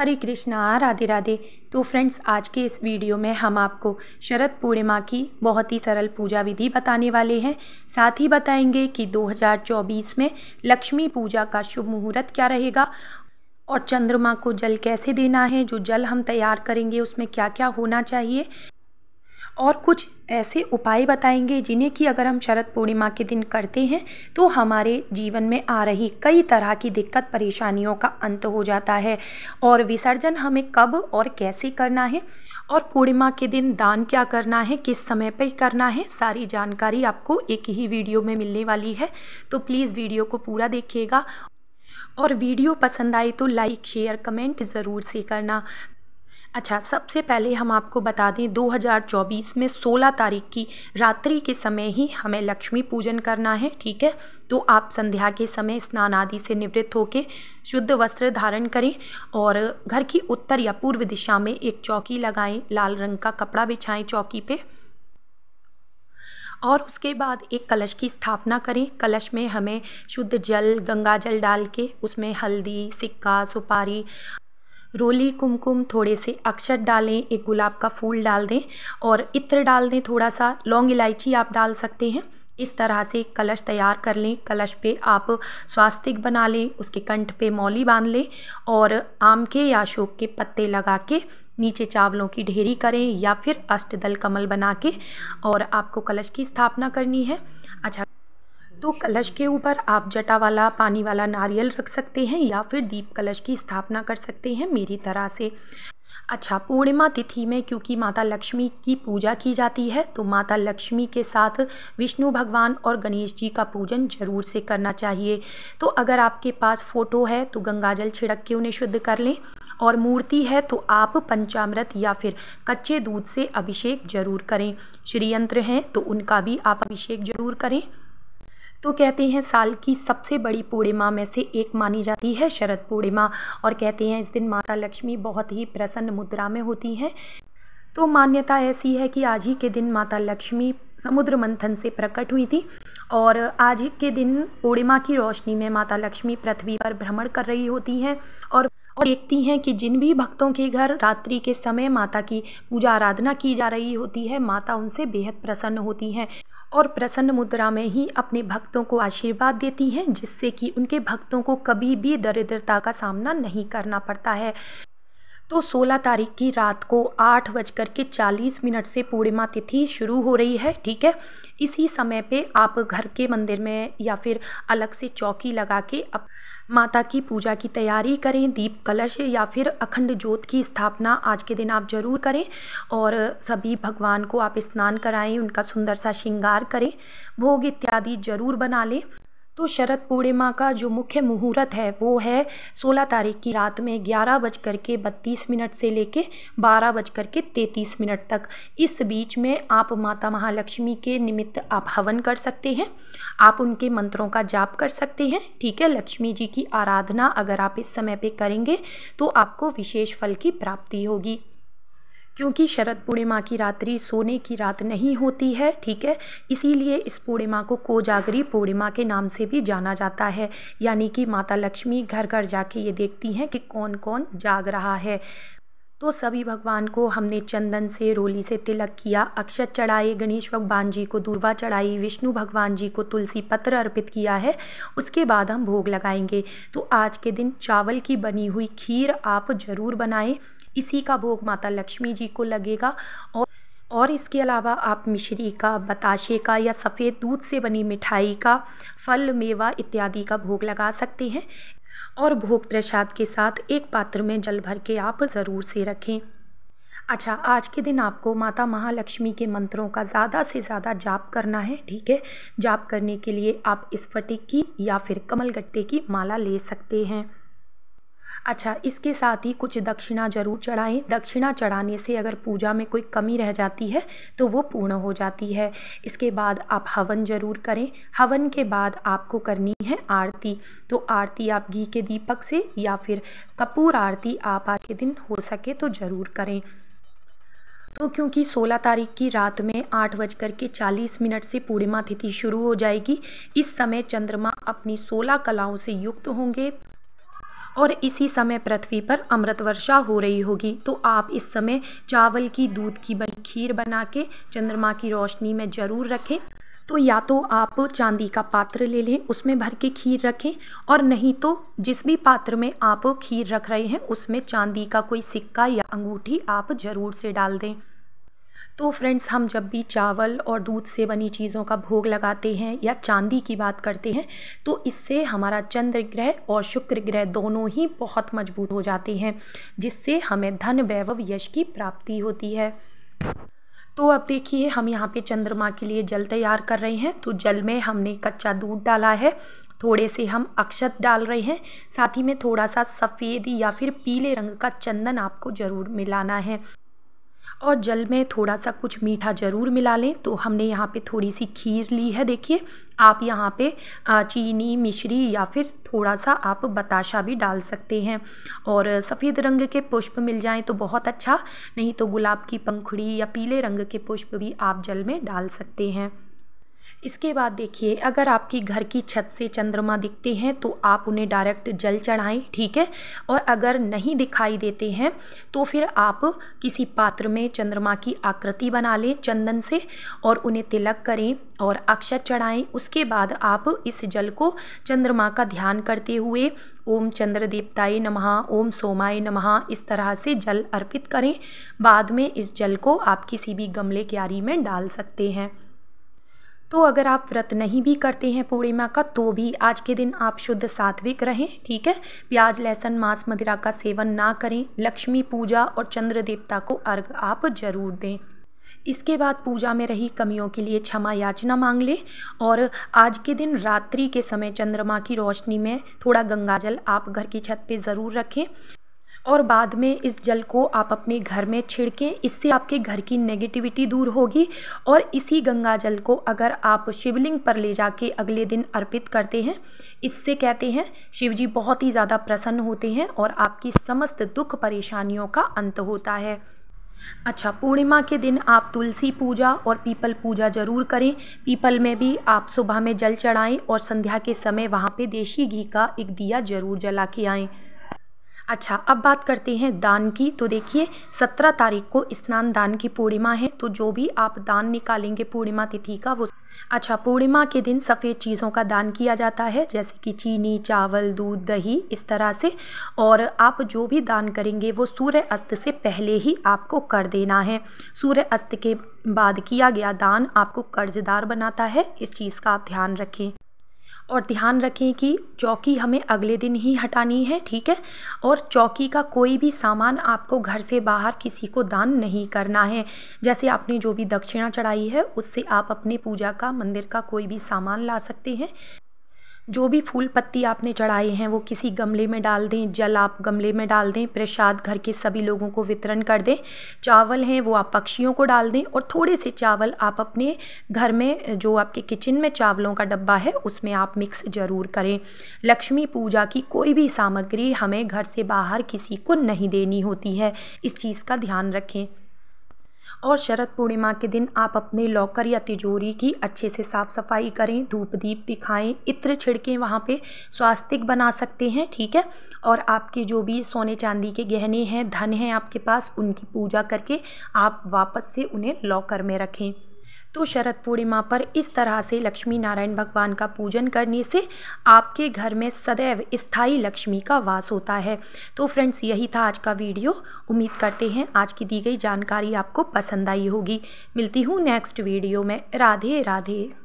हरे कृष्णा राधे राधे तो फ्रेंड्स आज के इस वीडियो में हम आपको शरद पूर्णिमा की बहुत ही सरल पूजा विधि बताने वाले हैं साथ ही बताएंगे कि 2024 में लक्ष्मी पूजा का शुभ मुहूर्त क्या रहेगा और चंद्रमा को जल कैसे देना है जो जल हम तैयार करेंगे उसमें क्या क्या होना चाहिए और कुछ ऐसे उपाय बताएंगे जिन्हें कि अगर हम शरद पूर्णिमा के दिन करते हैं तो हमारे जीवन में आ रही कई तरह की दिक्कत परेशानियों का अंत हो जाता है और विसर्जन हमें कब और कैसे करना है और पूर्णिमा के दिन दान क्या करना है किस समय पर करना है सारी जानकारी आपको एक ही वीडियो में मिलने वाली है तो प्लीज़ वीडियो को पूरा देखिएगा और वीडियो पसंद आए तो लाइक शेयर कमेंट ज़रूर से करना अच्छा सबसे पहले हम आपको बता दें 2024 में 16 तारीख की रात्रि के समय ही हमें लक्ष्मी पूजन करना है ठीक है तो आप संध्या के समय स्नान आदि से निवृत्त होकर शुद्ध वस्त्र धारण करें और घर की उत्तर या पूर्व दिशा में एक चौकी लगाएं लाल रंग का कपड़ा बिछाएं चौकी पे और उसके बाद एक कलश की स्थापना करें कलश में हमें शुद्ध जल गंगा जल डाल के उसमें हल्दी सिक्का सुपारी रोली कुमकुम थोड़े से अक्षत डालें एक गुलाब का फूल डाल दें और इत्र डाल दें थोड़ा सा लौंग इलायची आप डाल सकते हैं इस तरह से कलश तैयार कर लें कलश पे आप स्वास्तिक बना लें उसके कंठ पे मौली बांध लें और आम के या अशोक के पत्ते लगा के नीचे चावलों की ढेरी करें या फिर अष्टदल कमल बना के और आपको कलश की स्थापना करनी है अच्छा तो कलश के ऊपर आप जटा वाला पानी वाला नारियल रख सकते हैं या फिर दीप कलश की स्थापना कर सकते हैं मेरी तरह से अच्छा पूर्णिमा तिथि में क्योंकि माता लक्ष्मी की पूजा की जाती है तो माता लक्ष्मी के साथ विष्णु भगवान और गणेश जी का पूजन जरूर से करना चाहिए तो अगर आपके पास फ़ोटो है तो गंगाजल छिड़क के उन्हें शुद्ध कर लें और मूर्ति है तो आप पंचामृत या फिर कच्चे दूध से अभिषेक जरूर करें श्रीयंत्र हैं तो उनका भी आप अभिषेक जरूर करें तो कहते हैं साल की सबसे बड़ी पूर्णिमा में से एक मानी जाती है शरद पूर्णिमा और कहते हैं इस दिन माता लक्ष्मी बहुत ही प्रसन्न मुद्रा में होती हैं तो मान्यता ऐसी है कि आज ही के दिन माता लक्ष्मी समुद्र मंथन से प्रकट हुई थी और आज ही के दिन पूर्णिमा की रोशनी में माता लक्ष्मी पृथ्वी पर भ्रमण कर रही होती हैं और और देखती हैं कि जिन भी भक्तों के घर रात्रि के समय माता की पूजा आराधना की जा रही होती है माता उनसे बेहद प्रसन्न होती हैं और प्रसन्न मुद्रा में ही अपने भक्तों को आशीर्वाद देती हैं जिससे कि उनके भक्तों को कभी भी दरिद्रता का सामना नहीं करना पड़ता है तो 16 तारीख की रात को आठ बजकर के चालीस मिनट से पूर्णिमा तिथि शुरू हो रही है ठीक है इसी समय पे आप घर के मंदिर में या फिर अलग से चौकी लगा के अप माता की पूजा की तैयारी करें दीप कलश या फिर अखंड ज्योत की स्थापना आज के दिन आप जरूर करें और सभी भगवान को आप स्नान कराएं उनका सुंदर सा श्रृंगार करें भोग इत्यादि जरूर बना लें तो शरद पूर्णिमा का जो मुख्य मुहूर्त है वो है सोलह तारीख की रात में ग्यारह बज कर के बत्तीस मिनट से लेके बारह बज कर के तैंतीस मिनट तक इस बीच में आप माता महालक्ष्मी के निमित्त आप हवन कर सकते हैं आप उनके मंत्रों का जाप कर सकते हैं ठीक है लक्ष्मी जी की आराधना अगर आप इस समय पे करेंगे तो आपको विशेष फल की प्राप्ति होगी क्योंकि शरद पूर्णिमा की रात्रि सोने की रात नहीं होती है ठीक है इसीलिए इस पूर्णिमा को कोजागरी पूर्णिमा के नाम से भी जाना जाता है यानी कि माता लक्ष्मी घर घर जाके ये देखती हैं कि कौन कौन जाग रहा है तो सभी भगवान को हमने चंदन से रोली से तिलक किया अक्षत चढ़ाए गणेश भगवान जी को दूर्वा चढ़ाई विष्णु भगवान जी को तुलसी पत्र अर्पित किया है उसके बाद हम भोग लगाएंगे तो आज के दिन चावल की बनी हुई खीर आप ज़रूर बनाएं इसी का भोग माता लक्ष्मी जी को लगेगा और और इसके अलावा आप मिश्री का बताशे का या सफ़ेद दूध से बनी मिठाई का फल मेवा इत्यादि का भोग लगा सकते हैं और भोग प्रसाद के साथ एक पात्र में जल भर के आप ज़रूर से रखें अच्छा आज के दिन आपको माता महालक्ष्मी के मंत्रों का ज़्यादा से ज़्यादा जाप करना है ठीक है जाप करने के लिए आप इस फटिक की या फिर कमल गट्टे की माला ले सकते हैं अच्छा इसके साथ ही कुछ दक्षिणा ज़रूर चढ़ाएं दक्षिणा चढ़ाने से अगर पूजा में कोई कमी रह जाती है तो वो पूर्ण हो जाती है इसके बाद आप हवन ज़रूर करें हवन के बाद आपको करनी है आरती तो आरती आप घी के दीपक से या फिर कपूर आरती आप आज के दिन हो सके तो ज़रूर करें तो क्योंकि 16 तारीख की रात में आठ बज कर के चालीस मिनट से पूर्णिमा तिथि शुरू हो जाएगी इस समय चंद्रमा अपनी 16 कलाओं से युक्त होंगे और इसी समय पृथ्वी पर अमृत वर्षा हो रही होगी तो आप इस समय चावल की दूध की खीर बना के चंद्रमा की रोशनी में ज़रूर रखें तो या तो आप चांदी का पात्र ले लें उसमें भर के खीर रखें और नहीं तो जिस भी पात्र में आप खीर रख रहे हैं उसमें चांदी का कोई सिक्का या अंगूठी आप ज़रूर से डाल दें तो फ्रेंड्स हम जब भी चावल और दूध से बनी चीज़ों का भोग लगाते हैं या चांदी की बात करते हैं तो इससे हमारा चंद्र ग्रह और शुक्र ग्रह दोनों ही बहुत मजबूत हो जाते हैं जिससे हमें धन वैभव यश की प्राप्ति होती है तो अब देखिए हम यहाँ पे चंद्रमा के लिए जल तैयार कर रहे हैं तो जल में हमने कच्चा दूध डाला है थोड़े से हम अक्षत डाल रहे हैं साथ ही में थोड़ा सा सफ़ेद या फिर पीले रंग का चंदन आपको ज़रूर मिलाना है और जल में थोड़ा सा कुछ मीठा ज़रूर मिला लें तो हमने यहाँ पे थोड़ी सी खीर ली है देखिए आप यहाँ पे चीनी मिश्री या फिर थोड़ा सा आप बताशा भी डाल सकते हैं और सफ़ेद रंग के पुष्प मिल जाएं तो बहुत अच्छा नहीं तो गुलाब की पंखुड़ी या पीले रंग के पुष्प भी आप जल में डाल सकते हैं इसके बाद देखिए अगर आपकी घर की छत से चंद्रमा दिखते हैं तो आप उन्हें डायरेक्ट जल चढ़ाएं ठीक है और अगर नहीं दिखाई देते हैं तो फिर आप किसी पात्र में चंद्रमा की आकृति बना लें चंदन से और उन्हें तिलक करें और अक्षत चढ़ाएं उसके बाद आप इस जल को चंद्रमा का ध्यान करते हुए ओम चंद्र देवताए नमः ओम सोमाए नमः इस तरह से जल अर्पित करें बाद में इस जल को आप किसी भी गमले क्यारी में डाल सकते हैं तो अगर आप व्रत नहीं भी करते हैं पूर्णिमा का तो भी आज के दिन आप शुद्ध सात्विक रहें ठीक है प्याज लहसुन मांस मदिरा का सेवन ना करें लक्ष्मी पूजा और चंद्र देवता को अर्घ आप जरूर दें इसके बाद पूजा में रही कमियों के लिए क्षमा याचना मांग लें और आज के दिन रात्रि के समय चंद्रमा की रोशनी में थोड़ा गंगाजल आप घर की छत पे ज़रूर रखें और बाद में इस जल को आप अपने घर में छिड़कें इससे आपके घर की नेगेटिविटी दूर होगी और इसी गंगा जल को अगर आप शिवलिंग पर ले जाके अगले दिन अर्पित करते हैं इससे कहते हैं शिव जी बहुत ही ज़्यादा प्रसन्न होते हैं और आपकी समस्त दुख परेशानियों का अंत होता है अच्छा पूर्णिमा के दिन आप तुलसी पूजा और पीपल पूजा ज़रूर करें पीपल में भी आप सुबह में जल चढ़ाएं और संध्या के समय वहाँ पे देशी घी का एक दिया ज़रूर जला के आएँ अच्छा अब बात करते हैं दान की तो देखिए सत्रह तारीख को स्नान दान की पूर्णिमा है तो जो भी आप दान निकालेंगे पूर्णिमा तिथि का वो अच्छा पूर्णिमा के दिन सफ़ेद चीज़ों का दान किया जाता है जैसे कि चीनी चावल दूध दही इस तरह से और आप जो भी दान करेंगे वो सूर्य अस्त से पहले ही आपको कर देना है सूर्य अस्त के बाद किया गया दान आपको कर्जदार बनाता है इस चीज़ का आप ध्यान रखें और ध्यान रखें कि चौकी हमें अगले दिन ही हटानी है ठीक है और चौकी का कोई भी सामान आपको घर से बाहर किसी को दान नहीं करना है जैसे आपने जो भी दक्षिणा चढ़ाई है उससे आप अपने पूजा का मंदिर का कोई भी सामान ला सकते हैं जो भी फूल पत्ती आपने चढ़ाए हैं वो किसी गमले में डाल दें जल आप गमले में डाल दें प्रसाद घर के सभी लोगों को वितरण कर दें चावल हैं वो आप पक्षियों को डाल दें और थोड़े से चावल आप अपने घर में जो आपके किचन में चावलों का डब्बा है उसमें आप मिक्स ज़रूर करें लक्ष्मी पूजा की कोई भी सामग्री हमें घर से बाहर किसी को नहीं देनी होती है इस चीज़ का ध्यान रखें और शरद पूर्णिमा के दिन आप अपने लॉकर या तिजोरी की अच्छे से साफ़ सफाई करें धूप दीप दिखाएं इत्र छिड़कें वहाँ पे स्वास्तिक बना सकते हैं ठीक है और आपके जो भी सोने चांदी के गहने हैं धन हैं आपके पास उनकी पूजा करके आप वापस से उन्हें लॉकर में रखें तो शरद पूर्णिमा पर इस तरह से लक्ष्मी नारायण भगवान का पूजन करने से आपके घर में सदैव स्थायी लक्ष्मी का वास होता है तो फ्रेंड्स यही था आज का वीडियो उम्मीद करते हैं आज की दी गई जानकारी आपको पसंद आई होगी मिलती हूँ नेक्स्ट वीडियो में राधे राधे